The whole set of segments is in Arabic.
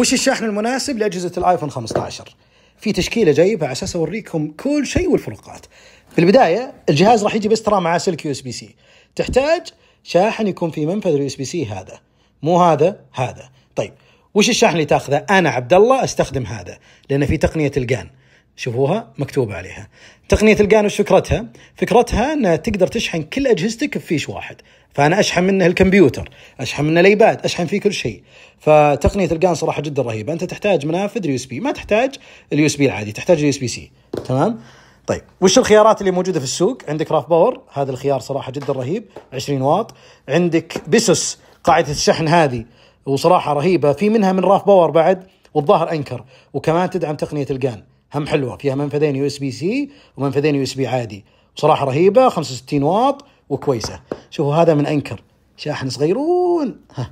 وش الشاحن المناسب لاجهزه الايفون 15 في تشكيله جايبها على اساس اوريكم كل شيء والفروقات في البدايه الجهاز راح يجي بس ترى مع سلك يو اس بي سي تحتاج شاحن يكون في منفذ اليو اس بي سي هذا مو هذا هذا طيب وش الشاحن اللي تاخذه انا عبد الله استخدم هذا لان في تقنيه الجان شوفوها مكتوبة عليها تقنية القان وش فكرتها؟ فكرتها انها تقدر تشحن كل اجهزتك بفيش واحد فانا اشحن منه الكمبيوتر اشحن منه الايباد اشحن فيه كل شيء فتقنية القان صراحة جدا رهيبة انت تحتاج منافذ اليو اس بي ما تحتاج اليو اس بي العادي تحتاج اليو اس بي سي تمام؟ طيب وش الخيارات اللي موجوده في السوق؟ عندك راف باور هذا الخيار صراحه جدا رهيب 20 واط، عندك بيسوس قاعده الشحن هذه وصراحه رهيبه في منها من راف باور بعد والظاهر انكر وكمان تدعم تقنيه الجان هم حلوه فيها منفذين يو اس بي سي ومنفذين يو اس بي عادي صراحه رهيبه 65 واط وكويسه شوفوا هذا من انكر شاحن صغيرون ها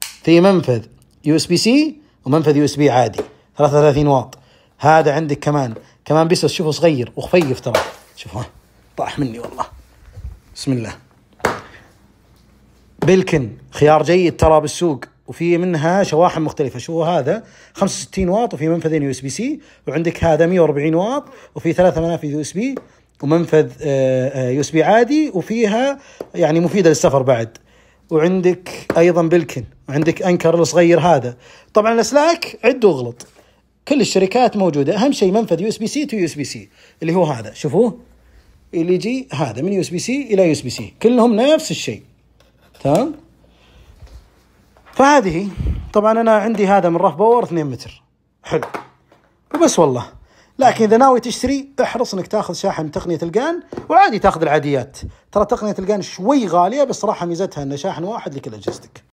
في منفذ يو اس بي سي ومنفذ يو اس بي عادي 33 واط هذا عندك كمان كمان بيسوس شوفوا صغير وخفيف ترى شوفوا طاح مني والله بسم الله بلكن خيار جيد ترى بالسوق وفي منها شواحن مختلفة شو هذا 65 واط وفي منفذين يو اس بي سي وعندك هذا 140 واط وفي ثلاثة منافذ يو اس بي ومنفذ آه، آه، يو اس بي عادي وفيها يعني مفيدة للسفر بعد وعندك ايضا بلكن وعندك انكر الصغير هذا طبعا الاسلاك عد واغلط كل الشركات موجوده اهم شيء منفذ يو اس بي سي تو يو اس بي سي اللي هو هذا شوفوه اللي يجي هذا من يو اس بي سي الى يو اس بي سي كلهم نفس الشيء تمام هذه طبعا انا عندي هذا من رف باور 2 متر حلو وبس والله لكن اذا ناوي تشتري احرص انك تاخذ شاحن تقنيه القان وعادي تاخذ العاديات ترى تقنيه القان شوي غاليه بس صراحه ميزتها ان شاحن واحد لكل اجهزتك